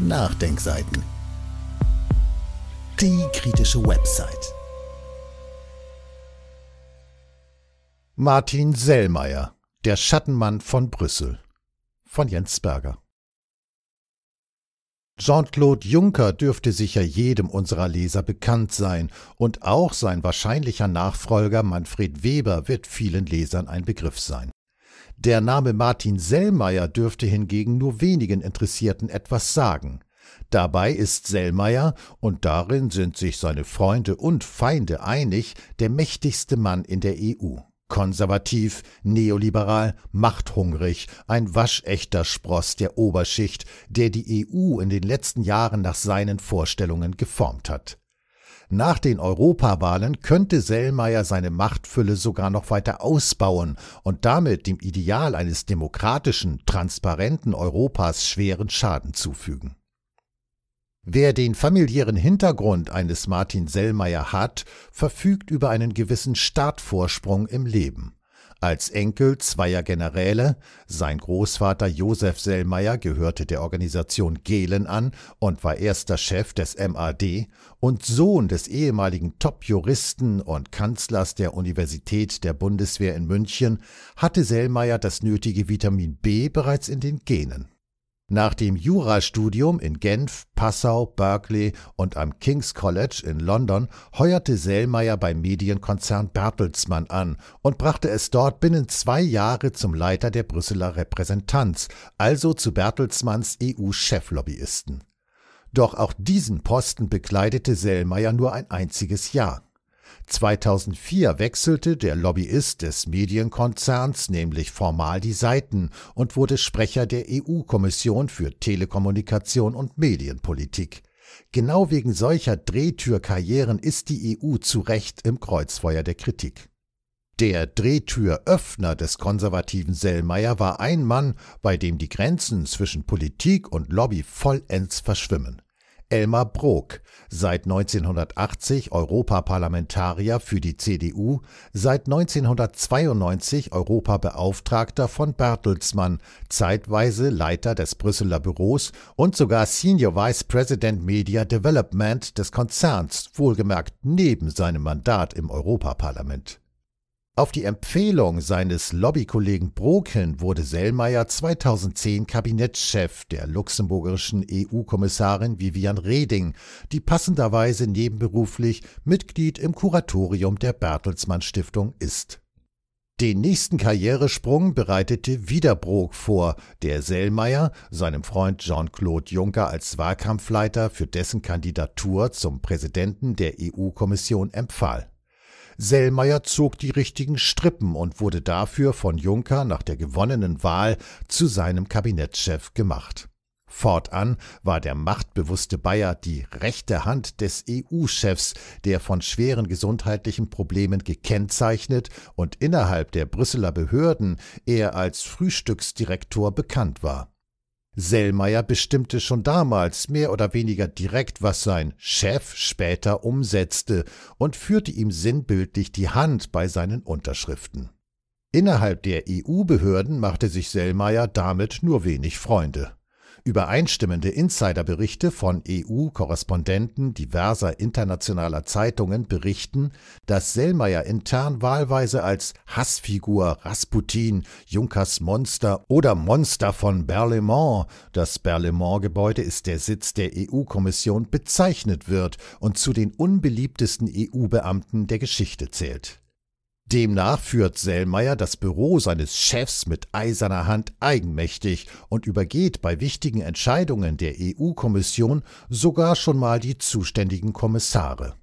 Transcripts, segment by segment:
Nachdenkseiten. Die kritische Website. Martin Sellmeier, der Schattenmann von Brüssel. Von Jens Berger. Jean-Claude Juncker dürfte sicher jedem unserer Leser bekannt sein, und auch sein wahrscheinlicher Nachfolger Manfred Weber wird vielen Lesern ein Begriff sein. Der Name Martin Sellmeier dürfte hingegen nur wenigen Interessierten etwas sagen. Dabei ist Sellmeier, und darin sind sich seine Freunde und Feinde einig, der mächtigste Mann in der EU. Konservativ, neoliberal, machthungrig, ein waschechter Spross der Oberschicht, der die EU in den letzten Jahren nach seinen Vorstellungen geformt hat. Nach den Europawahlen könnte Sellmeier seine Machtfülle sogar noch weiter ausbauen und damit dem Ideal eines demokratischen, transparenten Europas schweren Schaden zufügen. Wer den familiären Hintergrund eines Martin Sellmeier hat, verfügt über einen gewissen Startvorsprung im Leben. Als Enkel zweier Generäle, sein Großvater Josef Sellmeier gehörte der Organisation Gehlen an und war erster Chef des MAD und Sohn des ehemaligen Top-Juristen und Kanzlers der Universität der Bundeswehr in München, hatte Sellmeier das nötige Vitamin B bereits in den Genen. Nach dem Jurastudium in Genf, Passau, Berkeley und am King's College in London heuerte Sellmeier beim Medienkonzern Bertelsmann an und brachte es dort binnen zwei Jahre zum Leiter der Brüsseler Repräsentanz, also zu Bertelsmanns EU-Cheflobbyisten. Doch auch diesen Posten bekleidete Sellmeier nur ein einziges Jahr. 2004 wechselte der Lobbyist des Medienkonzerns nämlich formal die Seiten und wurde Sprecher der EU-Kommission für Telekommunikation und Medienpolitik. Genau wegen solcher Drehtürkarrieren ist die EU zu Recht im Kreuzfeuer der Kritik. Der Drehtüröffner des konservativen Sellmeier war ein Mann, bei dem die Grenzen zwischen Politik und Lobby vollends verschwimmen. Elmar Brok, seit 1980 Europaparlamentarier für die CDU, seit 1992 Europabeauftragter von Bertelsmann, zeitweise Leiter des Brüsseler Büros und sogar Senior Vice President Media Development des Konzerns, wohlgemerkt neben seinem Mandat im Europaparlament. Auf die Empfehlung seines Lobbykollegen Broken wurde Sellmeier 2010 Kabinettschef der luxemburgischen EU-Kommissarin Vivian Reding, die passenderweise nebenberuflich Mitglied im Kuratorium der Bertelsmann Stiftung ist. Den nächsten Karrieresprung bereitete Wiederbrook vor, der Sellmeier seinem Freund Jean-Claude Juncker als Wahlkampfleiter für dessen Kandidatur zum Präsidenten der EU-Kommission empfahl. Sellmeier zog die richtigen Strippen und wurde dafür von Juncker nach der gewonnenen Wahl zu seinem Kabinettschef gemacht. Fortan war der machtbewusste Bayer die rechte Hand des EU-Chefs, der von schweren gesundheitlichen Problemen gekennzeichnet und innerhalb der Brüsseler Behörden er als Frühstücksdirektor bekannt war. Sellmeier bestimmte schon damals mehr oder weniger direkt, was sein Chef später umsetzte und führte ihm sinnbildlich die Hand bei seinen Unterschriften. Innerhalb der EU-Behörden machte sich Sellmeier damit nur wenig Freunde. Übereinstimmende Insiderberichte von EU-Korrespondenten diverser internationaler Zeitungen berichten, dass Sellmeier intern wahlweise als Hassfigur Rasputin, Junkers Monster oder Monster von Berlaymont, das Berlaymont-Gebäude ist der Sitz der EU-Kommission, bezeichnet wird und zu den unbeliebtesten EU-Beamten der Geschichte zählt. Demnach führt Sellmeier das Büro seines Chefs mit eiserner Hand eigenmächtig und übergeht bei wichtigen Entscheidungen der EU-Kommission sogar schon mal die zuständigen Kommissare.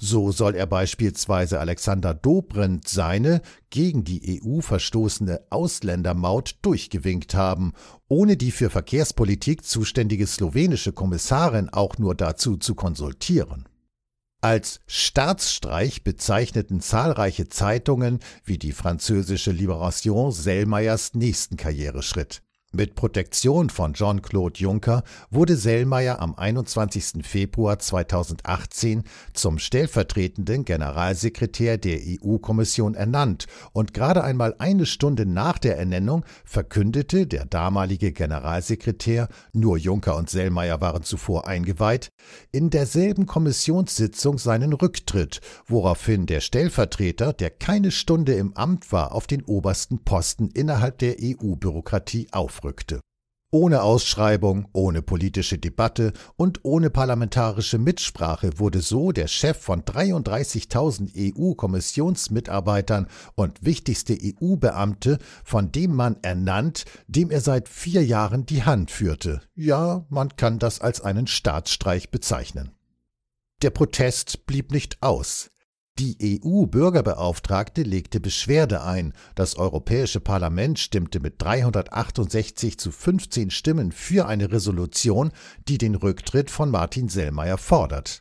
So soll er beispielsweise Alexander Dobrindt seine gegen die EU verstoßene Ausländermaut durchgewinkt haben, ohne die für Verkehrspolitik zuständige slowenische Kommissarin auch nur dazu zu konsultieren. Als Staatsstreich bezeichneten zahlreiche Zeitungen wie die französische Liberation Sellmeyers nächsten Karriereschritt mit Protektion von Jean-Claude Juncker wurde Sellmeier am 21. Februar 2018 zum stellvertretenden Generalsekretär der EU-Kommission ernannt und gerade einmal eine Stunde nach der Ernennung verkündete der damalige Generalsekretär, nur Juncker und Sellmeier waren zuvor eingeweiht, in derselben Kommissionssitzung seinen Rücktritt, woraufhin der Stellvertreter, der keine Stunde im Amt war, auf den obersten Posten innerhalb der EU-Bürokratie auf aufrückte. Ohne Ausschreibung, ohne politische Debatte und ohne parlamentarische Mitsprache wurde so der Chef von 33.000 EU-Kommissionsmitarbeitern und wichtigste EU-Beamte von dem Mann ernannt, dem er seit vier Jahren die Hand führte. Ja, man kann das als einen Staatsstreich bezeichnen. Der Protest blieb nicht aus. Die EU-Bürgerbeauftragte legte Beschwerde ein, das Europäische Parlament stimmte mit 368 zu 15 Stimmen für eine Resolution, die den Rücktritt von Martin Sellmeier fordert.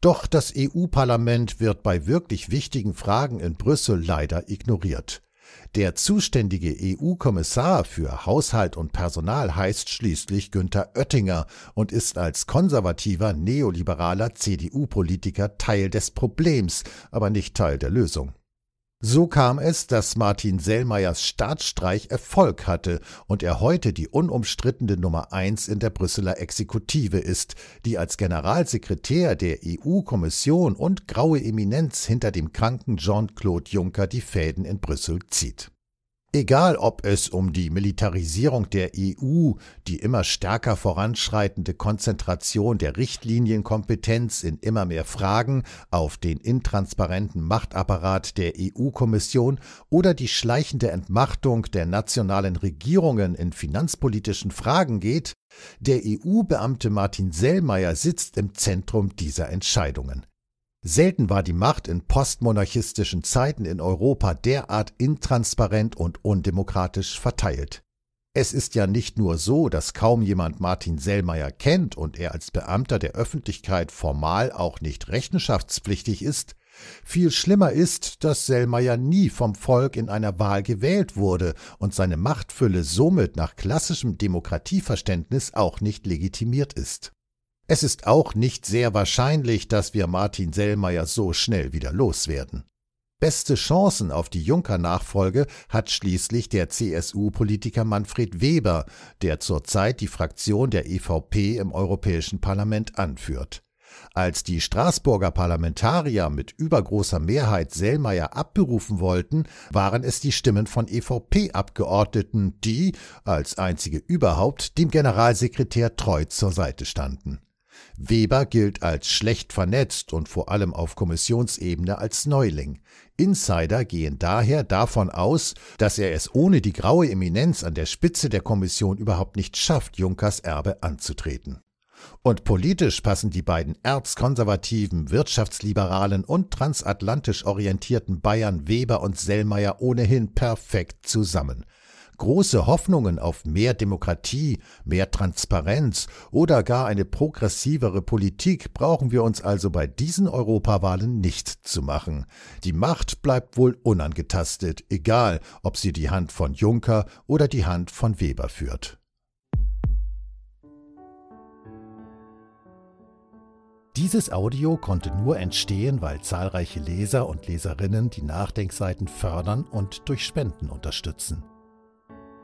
Doch das EU-Parlament wird bei wirklich wichtigen Fragen in Brüssel leider ignoriert. Der zuständige EU-Kommissar für Haushalt und Personal heißt schließlich Günther Oettinger und ist als konservativer neoliberaler CDU-Politiker Teil des Problems, aber nicht Teil der Lösung. So kam es, dass Martin Sellmeyers Staatsstreich Erfolg hatte und er heute die unumstrittene Nummer eins in der Brüsseler Exekutive ist, die als Generalsekretär der EU-Kommission und graue Eminenz hinter dem kranken Jean-Claude Juncker die Fäden in Brüssel zieht. Egal ob es um die Militarisierung der EU, die immer stärker voranschreitende Konzentration der Richtlinienkompetenz in immer mehr Fragen auf den intransparenten Machtapparat der EU-Kommission oder die schleichende Entmachtung der nationalen Regierungen in finanzpolitischen Fragen geht, der EU-Beamte Martin Sellmeier sitzt im Zentrum dieser Entscheidungen. Selten war die Macht in postmonarchistischen Zeiten in Europa derart intransparent und undemokratisch verteilt. Es ist ja nicht nur so, dass kaum jemand Martin Sellmeier kennt und er als Beamter der Öffentlichkeit formal auch nicht rechenschaftspflichtig ist, viel schlimmer ist, dass Sellmeier nie vom Volk in einer Wahl gewählt wurde und seine Machtfülle somit nach klassischem Demokratieverständnis auch nicht legitimiert ist. Es ist auch nicht sehr wahrscheinlich, dass wir Martin Sellmeier so schnell wieder loswerden. Beste Chancen auf die Juncker-Nachfolge hat schließlich der CSU-Politiker Manfred Weber, der zurzeit die Fraktion der EVP im Europäischen Parlament anführt. Als die Straßburger Parlamentarier mit übergroßer Mehrheit Sellmeier abberufen wollten, waren es die Stimmen von EVP-Abgeordneten, die, als einzige überhaupt, dem Generalsekretär treu zur Seite standen. Weber gilt als schlecht vernetzt und vor allem auf Kommissionsebene als Neuling. Insider gehen daher davon aus, dass er es ohne die graue Eminenz an der Spitze der Kommission überhaupt nicht schafft, Junkers Erbe anzutreten. Und politisch passen die beiden erzkonservativen, wirtschaftsliberalen und transatlantisch orientierten Bayern Weber und Sellmeier ohnehin perfekt zusammen große Hoffnungen auf mehr Demokratie, mehr Transparenz oder gar eine progressivere Politik brauchen wir uns also bei diesen Europawahlen nicht zu machen. Die Macht bleibt wohl unangetastet, egal ob sie die Hand von Juncker oder die Hand von Weber führt. Dieses Audio konnte nur entstehen, weil zahlreiche Leser und Leserinnen die Nachdenkseiten fördern und durch Spenden unterstützen.